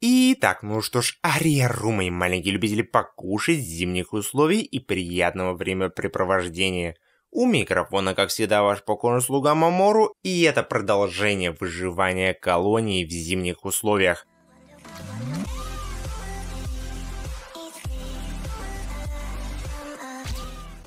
Итак, ну что ж, Ариару, мои маленькие любители покушать зимних условий и приятного времяпрепровождения. У микрофона, как всегда, ваш покорный слуга Мамору, и это продолжение выживания колонии в зимних условиях –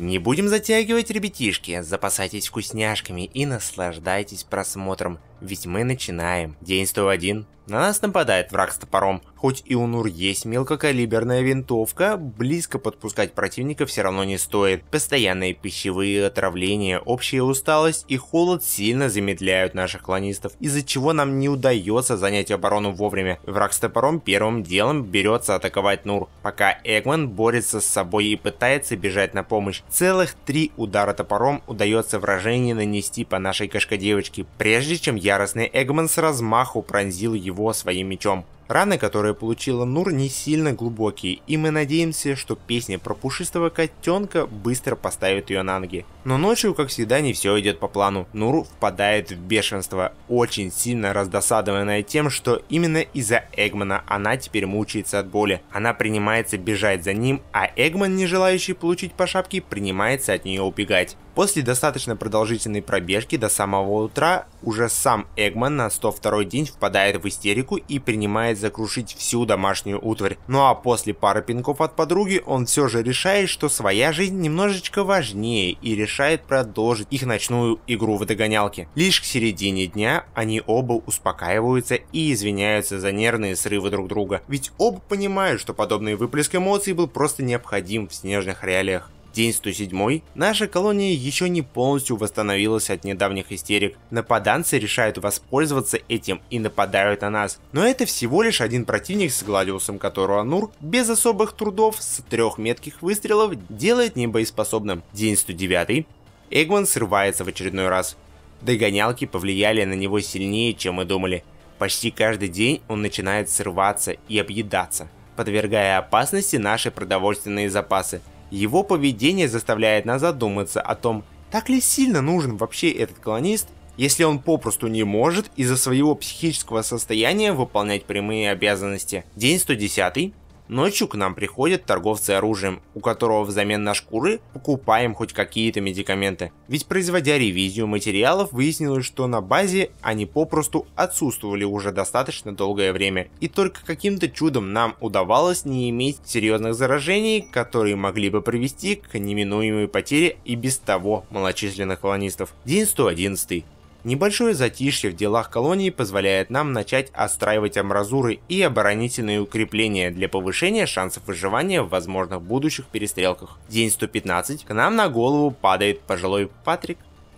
Не будем затягивать, ребятишки, запасайтесь вкусняшками и наслаждайтесь просмотром, ведь мы начинаем. День 101. На нас нападает враг с топором, Хоть и у Нур есть мелкокалиберная винтовка, близко подпускать противника все равно не стоит. Постоянные пищевые отравления, общая усталость и холод сильно замедляют наших клонистов, из-за чего нам не удается занять оборону вовремя. Враг с топором первым делом берется атаковать Нур, пока Эгман борется с собой и пытается бежать на помощь. Целых три удара топором удается вражение нанести по нашей кошкодевочке, прежде чем яростный Эгман с размаху пронзил его своим мечом. Раны, которые которые получила Нур, не сильно глубокие, и мы надеемся, что песня про пушистого котенка быстро поставит ее на ноги. Но ночью, как всегда, не все идет по плану. Нур впадает в бешенство, очень сильно раздосадованная тем, что именно из-за Эгмана она теперь мучается от боли. Она принимается бежать за ним, а Эгман, не желающий получить по шапке, принимается от нее убегать. После достаточно продолжительной пробежки до самого утра уже сам Эгман на 102 день впадает в истерику и принимает закрушить всю домашнюю утварь. Ну а после пары пинков от подруги он все же решает, что своя жизнь немножечко важнее и решает продолжить их ночную игру в догонялке. Лишь к середине дня они оба успокаиваются и извиняются за нервные срывы друг друга. Ведь оба понимают, что подобный выплеск эмоций был просто необходим в снежных реалиях. День 107. Наша колония еще не полностью восстановилась от недавних истерик. Нападанцы решают воспользоваться этим и нападают на нас. Но это всего лишь один противник с Гладиусом, которого Нур без особых трудов с трех метких выстрелов делает небоеспособным. День 109. Эгман срывается в очередной раз. Догонялки повлияли на него сильнее, чем мы думали. Почти каждый день он начинает срываться и объедаться, подвергая опасности наши продовольственные запасы – его поведение заставляет нас задуматься о том, так ли сильно нужен вообще этот колонист, если он попросту не может из-за своего психического состояния выполнять прямые обязанности. День 110. Ночью к нам приходят торговцы оружием, у которого взамен на шкуры покупаем хоть какие-то медикаменты. Ведь производя ревизию материалов, выяснилось, что на базе они попросту отсутствовали уже достаточно долгое время. И только каким-то чудом нам удавалось не иметь серьезных заражений, которые могли бы привести к неминуемой потере и без того малочисленных колонистов. День 111. Небольшое затишье в делах колонии позволяет нам начать отстраивать амбразуры и оборонительные укрепления для повышения шансов выживания в возможных будущих перестрелках. День 115. К нам на голову падает пожилой Патрик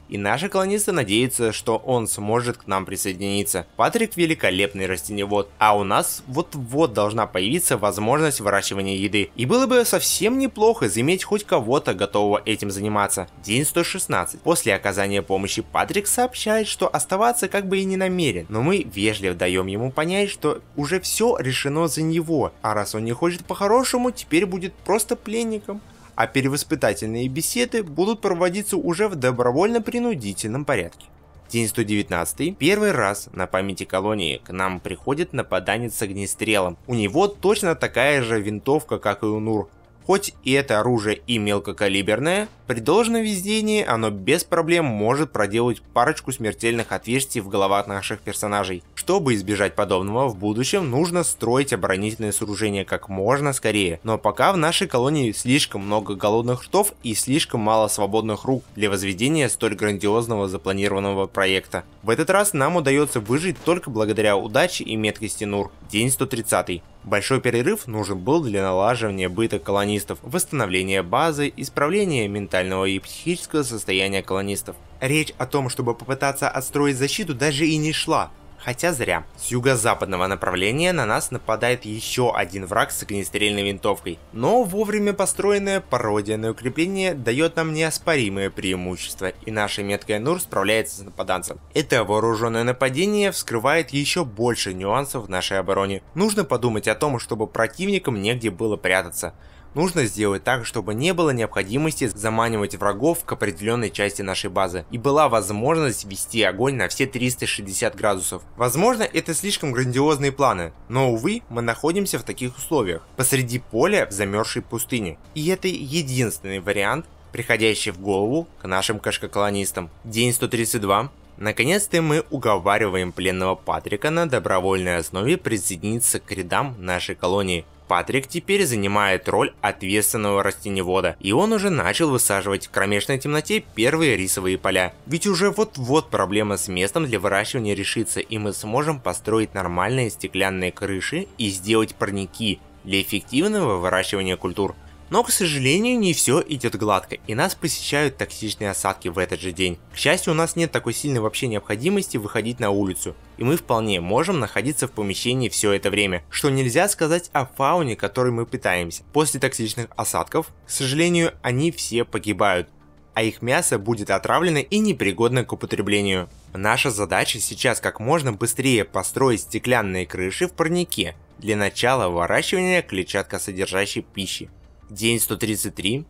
и наши колонисты надеются, что он сможет к нам присоединиться. Патрик великолепный растеневод, а у нас вот-вот должна появиться возможность выращивания еды. И было бы совсем неплохо заиметь хоть кого-то, готового этим заниматься. День 116. После оказания помощи Патрик сообщает, что оставаться как бы и не намерен, но мы вежливо даем ему понять, что уже все решено за него, а раз он не хочет по-хорошему, теперь будет просто пленником а перевоспитательные беседы будут проводиться уже в добровольно-принудительном порядке. День 119. Первый раз на памяти колонии к нам приходит нападанец с огнестрелом. У него точно такая же винтовка, как и у Нур. Хоть и это оружие и мелкокалиберное, при должном везении оно без проблем может проделать парочку смертельных отверстий в головах наших персонажей. Чтобы избежать подобного, в будущем нужно строить оборонительные сооружения как можно скорее, но пока в нашей колонии слишком много голодных ртов и слишком мало свободных рук для возведения столь грандиозного запланированного проекта. В этот раз нам удается выжить только благодаря удаче и меткости Нур. День 130. Большой перерыв нужен был для налаживания быта колонистов, восстановления базы, исправления ментального и психического состояния колонистов. Речь о том, чтобы попытаться отстроить защиту даже и не шла. Хотя зря. С юго-западного направления на нас нападает еще один враг с огнестрельной винтовкой. Но вовремя построенное пародия укрепление дает нам неоспоримое преимущество, и наша меткая Нур справляется с нападанцем. Это вооруженное нападение вскрывает еще больше нюансов в нашей обороне. Нужно подумать о том, чтобы противникам негде было прятаться. Нужно сделать так, чтобы не было необходимости заманивать врагов к определенной части нашей базы и была возможность вести огонь на все 360 градусов. Возможно, это слишком грандиозные планы, но увы, мы находимся в таких условиях, посреди поля в замерзшей пустыне. И это единственный вариант, приходящий в голову к нашим кашкоколонистам. День 132. Наконец-то мы уговариваем пленного Патрика на добровольной основе присоединиться к рядам нашей колонии. Патрик теперь занимает роль ответственного растеневода, и он уже начал высаживать в кромешной темноте первые рисовые поля. Ведь уже вот-вот проблема с местом для выращивания решится, и мы сможем построить нормальные стеклянные крыши и сделать парники для эффективного выращивания культур. Но, к сожалению, не все идет гладко, и нас посещают токсичные осадки в этот же день. К счастью, у нас нет такой сильной вообще необходимости выходить на улицу, и мы вполне можем находиться в помещении все это время, что нельзя сказать о фауне, которой мы питаемся. После токсичных осадков, к сожалению, они все погибают, а их мясо будет отравлено и непригодно к употреблению. Наша задача сейчас как можно быстрее построить стеклянные крыши в парнике для начала выращивания клетчатка содержащей пищи. День 133.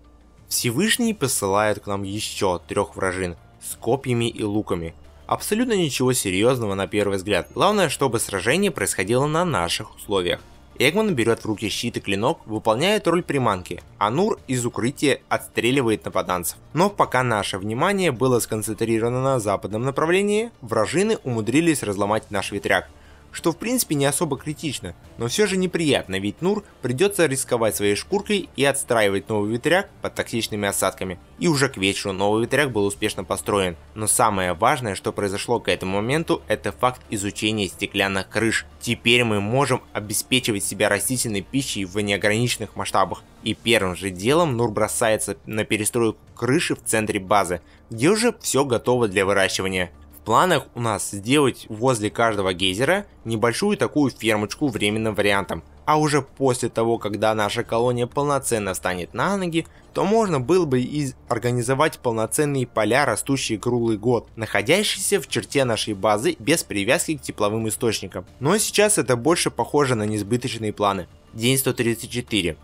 Всевышний посылает к нам еще трех вражин с копьями и луками. Абсолютно ничего серьезного на первый взгляд. Главное, чтобы сражение происходило на наших условиях. Эгман берет в руки щит и клинок, выполняет роль приманки, а Нур из укрытия отстреливает нападанцев. Но пока наше внимание было сконцентрировано на западном направлении, вражины умудрились разломать наш ветряк – что в принципе не особо критично, но все же неприятно, ведь Нур придется рисковать своей шкуркой и отстраивать новый ветряк под токсичными осадками. И уже к вечеру новый ветряк был успешно построен. Но самое важное, что произошло к этому моменту, это факт изучения стеклянных крыш. Теперь мы можем обеспечивать себя растительной пищей в неограниченных масштабах. И первым же делом Нур бросается на перестройку крыши в центре базы, где уже все готово для выращивания планах у нас сделать возле каждого гейзера небольшую такую фермочку временным вариантом. А уже после того, когда наша колония полноценно станет на ноги, то можно было бы и организовать полноценные поля, растущие круглый год, находящиеся в черте нашей базы без привязки к тепловым источникам. Но сейчас это больше похоже на несбыточные планы. День 134.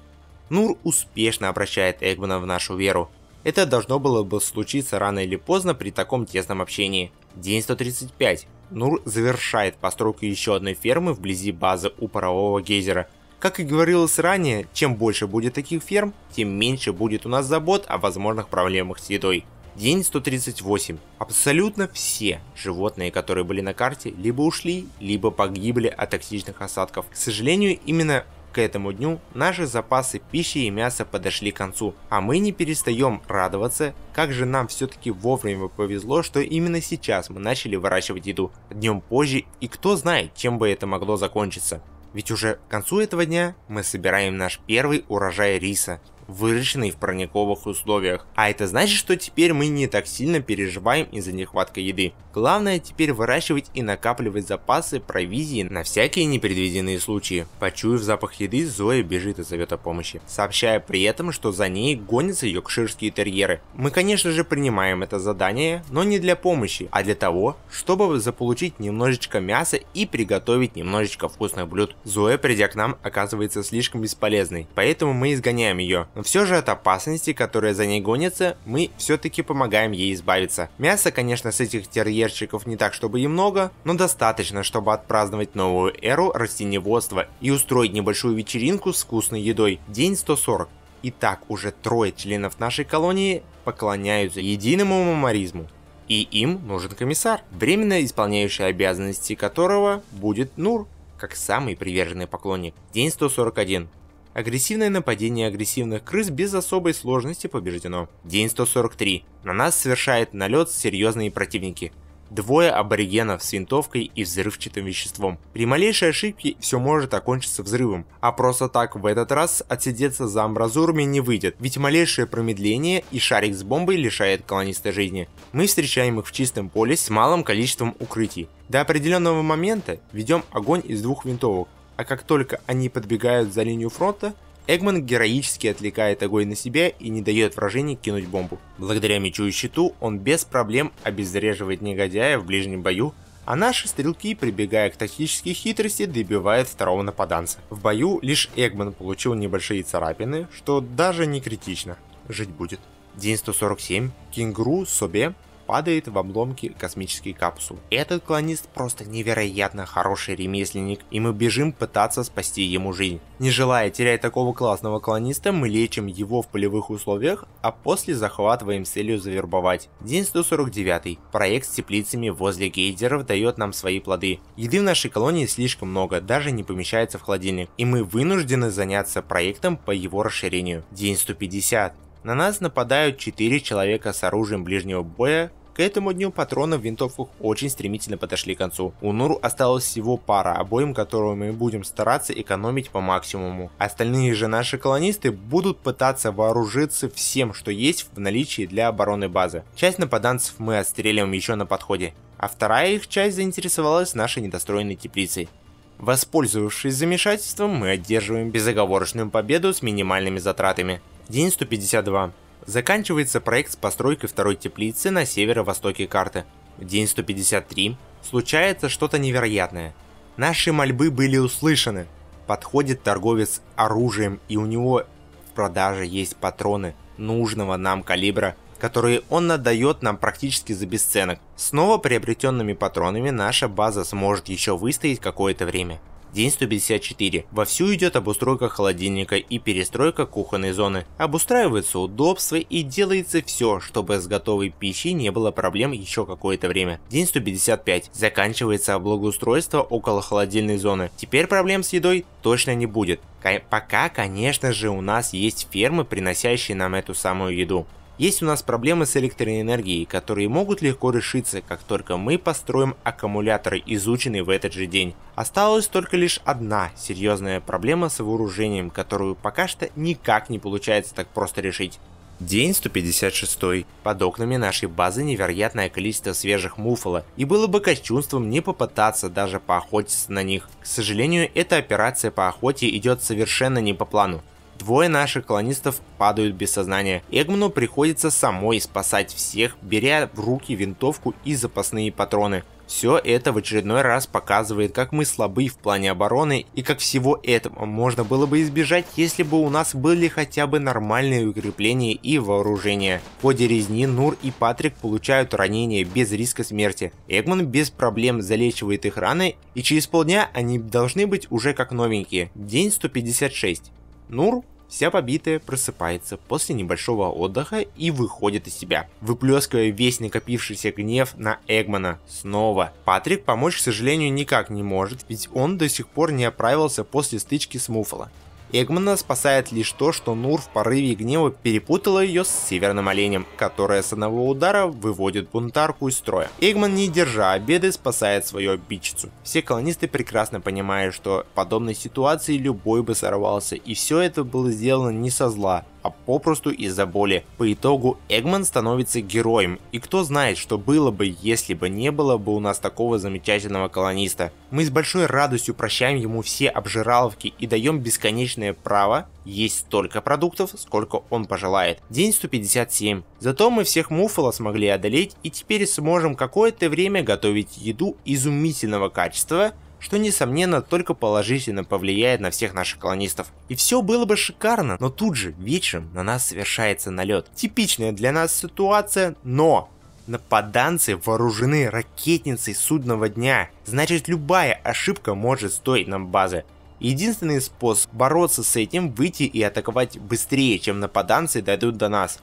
Нур успешно обращает Эгмана в нашу веру. Это должно было бы случиться рано или поздно при таком тесном общении. День 135. Нур завершает постройку еще одной фермы вблизи базы у парового гейзера. Как и говорилось ранее, чем больше будет таких ферм, тем меньше будет у нас забот о возможных проблемах с едой. День 138. Абсолютно все животные, которые были на карте, либо ушли, либо погибли от токсичных осадков. К сожалению, именно к этому дню наши запасы пищи и мяса подошли к концу, а мы не перестаем радоваться, как же нам все-таки вовремя повезло, что именно сейчас мы начали выращивать еду, днем позже и кто знает, чем бы это могло закончиться. Ведь уже к концу этого дня мы собираем наш первый урожай риса, выращенные в парниковых условиях. А это значит, что теперь мы не так сильно переживаем из-за нехватки еды. Главное теперь выращивать и накапливать запасы провизии на всякие непредвиденные случаи. Почуяв запах еды, Зоя бежит и зовет о помощи, сообщая при этом, что за ней гонятся ее йоркширские терьеры. Мы, конечно же, принимаем это задание, но не для помощи, а для того, чтобы заполучить немножечко мяса и приготовить немножечко вкусных блюд. Зоя, придя к нам, оказывается слишком бесполезной, поэтому мы изгоняем ее, но все же от опасности, которая за ней гонится, мы все-таки помогаем ей избавиться. Мяса, конечно, с этих терьерчиков не так, чтобы и много, но достаточно, чтобы отпраздновать новую эру растеневодства и устроить небольшую вечеринку с вкусной едой. День 140. И так уже трое членов нашей колонии поклоняются единому мамаризму. И им нужен комиссар, временно исполняющий обязанности которого будет Нур, как самый приверженный поклонник. День 141. Агрессивное нападение агрессивных крыс без особой сложности побеждено. День 143. На нас совершает налет серьезные противники. Двое аборигенов с винтовкой и взрывчатым веществом. При малейшей ошибке все может окончиться взрывом, а просто так в этот раз отсидеться за амбразурами не выйдет, ведь малейшее промедление и шарик с бомбой лишает колониста жизни. Мы встречаем их в чистом поле с малым количеством укрытий. До определенного момента ведем огонь из двух винтовок, а как только они подбегают за линию фронта, Эгман героически отвлекает огонь на себя и не дает вражине кинуть бомбу. Благодаря мечу и щиту он без проблем обездвиживает негодяя в ближнем бою, а наши стрелки, прибегая к тактической хитрости, добивают второго нападанца. В бою лишь Эгман получил небольшие царапины, что даже не критично. Жить будет. День 147. Кингру, Собе, падает в обломки космический капсул. Этот клонист просто невероятно хороший ремесленник, и мы бежим пытаться спасти ему жизнь. Не желая терять такого классного клониста, мы лечим его в полевых условиях, а после захватываем целью завербовать. День 149. Проект с теплицами возле гейдеров дает нам свои плоды. Еды в нашей колонии слишком много, даже не помещается в холодильник, и мы вынуждены заняться проектом по его расширению. День 150. На нас нападают 4 человека с оружием ближнего боя, к этому дню патроны в винтовках очень стремительно подошли к концу. У Нуру осталось всего пара, обоим которую мы будем стараться экономить по максимуму. Остальные же наши колонисты будут пытаться вооружиться всем, что есть в наличии для обороны базы. Часть нападанцев мы отстреливаем еще на подходе, а вторая их часть заинтересовалась нашей недостроенной теплицей. Воспользовавшись замешательством, мы одерживаем безоговорочную победу с минимальными затратами. День 152. Заканчивается проект с постройкой второй теплицы на северо-востоке карты. День 153. Случается что-то невероятное. Наши мольбы были услышаны. Подходит торговец оружием и у него в продаже есть патроны нужного нам калибра, которые он отдает нам практически за бесценок. Снова приобретенными патронами наша база сможет еще выстоять какое-то время. День 154. Вовсю идет обустройка холодильника и перестройка кухонной зоны. Обустраиваются удобства и делается все, чтобы с готовой пищей не было проблем еще какое-то время. День 155. Заканчивается облагоустройство около холодильной зоны. Теперь проблем с едой точно не будет. Пока, конечно же, у нас есть фермы, приносящие нам эту самую еду. Есть у нас проблемы с электроэнергией, которые могут легко решиться, как только мы построим аккумуляторы, изученные в этот же день. Осталась только лишь одна серьезная проблема с вооружением, которую пока что никак не получается так просто решить. День 156. Под окнами нашей базы невероятное количество свежих муфала, и было бы кощунством не попытаться даже поохотиться на них. К сожалению, эта операция по охоте идет совершенно не по плану. Двое наших колонистов падают без сознания. Эгману приходится самой спасать всех, беря в руки винтовку и запасные патроны. Все это в очередной раз показывает, как мы слабы в плане обороны и как всего этого можно было бы избежать, если бы у нас были хотя бы нормальные укрепления и вооружение. В ходе резни Нур и Патрик получают ранения без риска смерти. Эгман без проблем залечивает их раны, и через полдня они должны быть уже как новенькие. День 156. Нур, вся побитая, просыпается после небольшого отдыха и выходит из себя, выплескивая весь накопившийся гнев на Эгмана снова. Патрик помочь, к сожалению, никак не может, ведь он до сих пор не оправился после стычки с Муфала. Эгмана спасает лишь то, что Нур в порыве гнева перепутала ее с северным оленем, которая с одного удара выводит бунтарку из строя. Эгман, не держа обеды, спасает свою обидчицу. Все колонисты прекрасно понимают, что в подобной ситуации любой бы сорвался, и все это было сделано не со зла, а попросту из-за боли. По итогу Эгман становится героем, и кто знает, что было бы, если бы не было бы у нас такого замечательного колониста. Мы с большой радостью прощаем ему все обжираловки и даем бесконечное право есть столько продуктов, сколько он пожелает. День 157. Зато мы всех муфала смогли одолеть и теперь сможем какое-то время готовить еду изумительного качества, что, несомненно, только положительно повлияет на всех наших колонистов. И все было бы шикарно, но тут же, вечером, на нас совершается налет. Типичная для нас ситуация, но нападанцы вооружены ракетницей судного дня. Значит, любая ошибка может стоить нам базы. Единственный способ бороться с этим – выйти и атаковать быстрее, чем нападанцы дойдут до нас.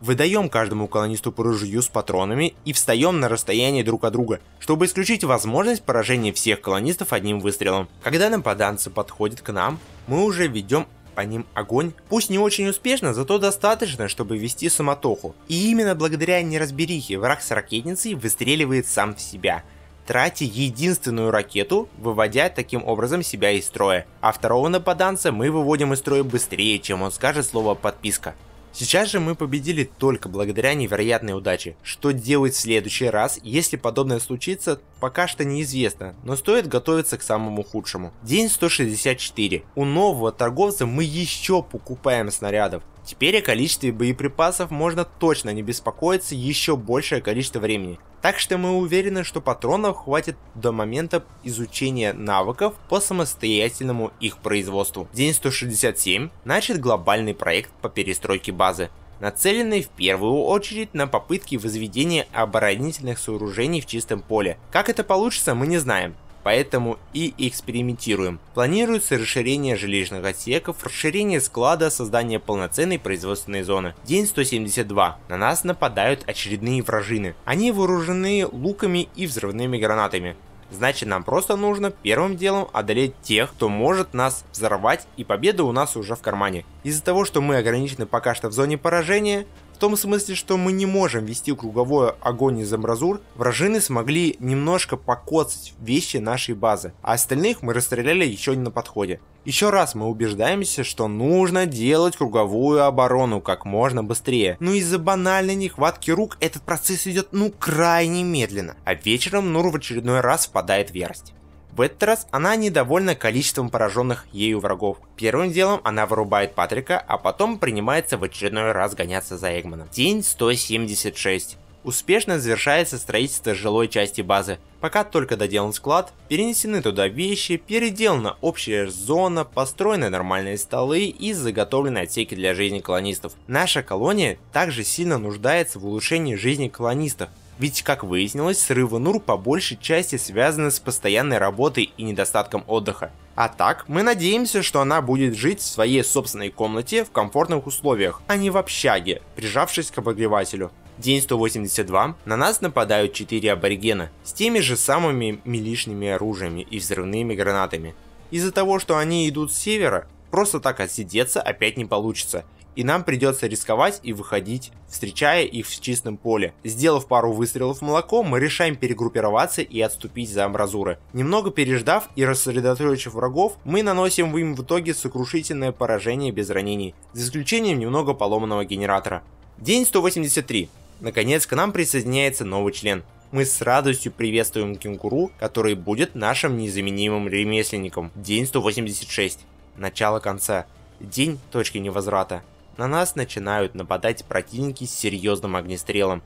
Выдаем каждому колонисту по ружью с патронами и встаем на расстоянии друг от друга, чтобы исключить возможность поражения всех колонистов одним выстрелом. Когда нападанцы подходят к нам, мы уже ведем по ним огонь, пусть не очень успешно, зато достаточно, чтобы вести самотоху. И именно благодаря неразберихе враг с ракетницей выстреливает сам в себя, тратя единственную ракету, выводя таким образом себя из строя. А второго нападанца мы выводим из строя быстрее, чем он скажет слово «подписка». Сейчас же мы победили только благодаря невероятной удаче. Что делать в следующий раз, если подобное случится, пока что неизвестно, но стоит готовиться к самому худшему. День 164. У нового торговца мы еще покупаем снарядов. Теперь о количестве боеприпасов можно точно не беспокоиться еще большее количество времени. Так что мы уверены, что патронов хватит до момента изучения навыков по самостоятельному их производству. День 167 начат глобальный проект по перестройке базы, нацеленный в первую очередь на попытки возведения оборонительных сооружений в чистом поле. Как это получится, мы не знаем поэтому и экспериментируем. Планируется расширение жилищных отсеков, расширение склада, создание полноценной производственной зоны. День 172. На нас нападают очередные вражины. Они вооружены луками и взрывными гранатами. Значит, нам просто нужно первым делом одолеть тех, кто может нас взорвать, и победа у нас уже в кармане. Из-за того, что мы ограничены пока что в зоне поражения, том смысле, что мы не можем вести круговой огонь из амбразур, вражины смогли немножко покоцать вещи нашей базы, а остальных мы расстреляли еще не на подходе. Еще раз мы убеждаемся, что нужно делать круговую оборону как можно быстрее, но из-за банальной нехватки рук этот процесс идет ну крайне медленно, а вечером Нур в очередной раз впадает в ярость. В этот раз она недовольна количеством пораженных ею врагов. Первым делом она вырубает Патрика, а потом принимается в очередной раз гоняться за Эгманом. День 176. Успешно завершается строительство жилой части базы. Пока только доделан склад, перенесены туда вещи, переделана общая зона, построены нормальные столы и заготовлены отсеки для жизни колонистов. Наша колония также сильно нуждается в улучшении жизни колонистов, ведь, как выяснилось, срывы Нур по большей части связаны с постоянной работой и недостатком отдыха. А так, мы надеемся, что она будет жить в своей собственной комнате в комфортных условиях, а не в общаге, прижавшись к обогревателю. День 182 на нас нападают 4 аборигена с теми же самыми милишными оружиями и взрывными гранатами. Из-за того, что они идут с севера, просто так отсидеться опять не получится – и нам придется рисковать и выходить, встречая их в чистом поле. Сделав пару выстрелов молоком, мы решаем перегруппироваться и отступить за амбразуры. Немного переждав и рассредоточив врагов, мы наносим им в итоге сокрушительное поражение без ранений, за исключением немного поломанного генератора. День 183. Наконец к нам присоединяется новый член. Мы с радостью приветствуем кенгуру, который будет нашим незаменимым ремесленником. День 186. Начало конца. День точки невозврата. На нас начинают нападать противники с серьезным огнестрелом.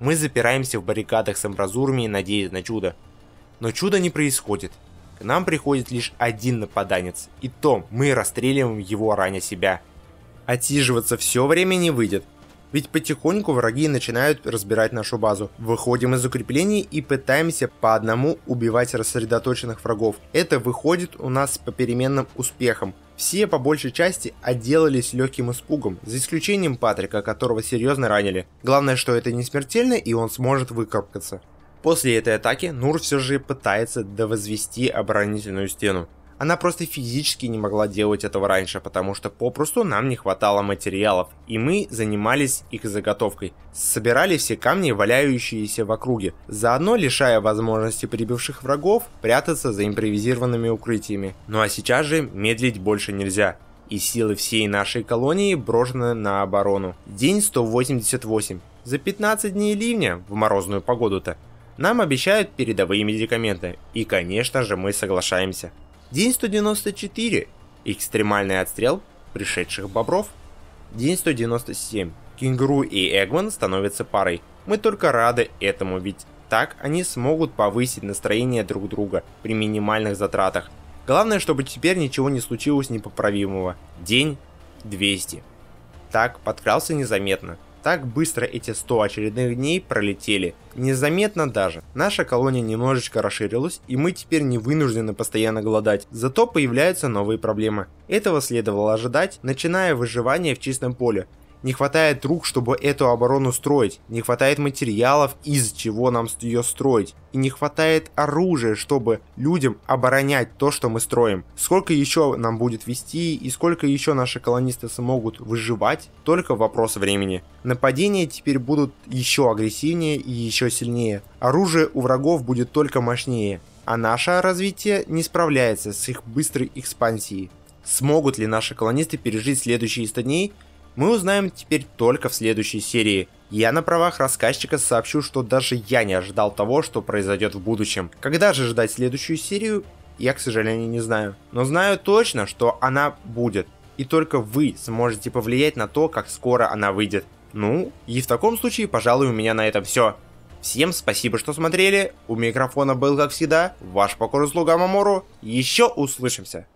Мы запираемся в баррикадах с амбразурами и надеясь на чудо. Но чудо не происходит. К нам приходит лишь один нападанец, и то мы расстреливаем его раня себя. Отсиживаться все время не выйдет, ведь потихоньку враги начинают разбирать нашу базу. Выходим из укреплений и пытаемся по одному убивать рассредоточенных врагов. Это выходит у нас с попеременным успехом. Все, по большей части, отделались легким испугом, за исключением Патрика, которого серьезно ранили. Главное, что это не смертельно и он сможет выкарабкаться. После этой атаки Нур все же пытается довозвести оборонительную стену. Она просто физически не могла делать этого раньше, потому что попросту нам не хватало материалов, и мы занимались их заготовкой. Собирали все камни, валяющиеся в округе, заодно лишая возможности прибывших врагов прятаться за импровизированными укрытиями. Ну а сейчас же медлить больше нельзя и силы всей нашей колонии брошены на оборону. День 188. За 15 дней ливня, в морозную погоду-то, нам обещают передовые медикаменты, и конечно же мы соглашаемся. День 194. Экстремальный отстрел пришедших бобров. День 197. Кенгуру и Эгман становятся парой. Мы только рады этому, ведь так они смогут повысить настроение друг друга при минимальных затратах. Главное, чтобы теперь ничего не случилось непоправимого. День 200. Так подкрался незаметно. Так быстро эти 100 очередных дней пролетели. Незаметно даже. Наша колония немножечко расширилась, и мы теперь не вынуждены постоянно голодать. Зато появляются новые проблемы. Этого следовало ожидать, начиная выживание в чистом поле, не хватает рук, чтобы эту оборону строить, не хватает материалов, из чего нам ее строить, и не хватает оружия, чтобы людям оборонять то, что мы строим. Сколько еще нам будет вести и сколько еще наши колонисты смогут выживать, только вопрос времени. Нападения теперь будут еще агрессивнее и еще сильнее. Оружие у врагов будет только мощнее, а наше развитие не справляется с их быстрой экспансией. Смогут ли наши колонисты пережить следующие 100 дней, мы узнаем теперь только в следующей серии. Я на правах рассказчика сообщу, что даже я не ожидал того, что произойдет в будущем. Когда же ждать следующую серию, я, к сожалению, не знаю. Но знаю точно, что она будет. И только вы сможете повлиять на то, как скоро она выйдет. Ну, и в таком случае, пожалуй, у меня на этом все. Всем спасибо, что смотрели. У микрофона был, как всегда, ваш покорный слуга Мамору. Еще услышимся.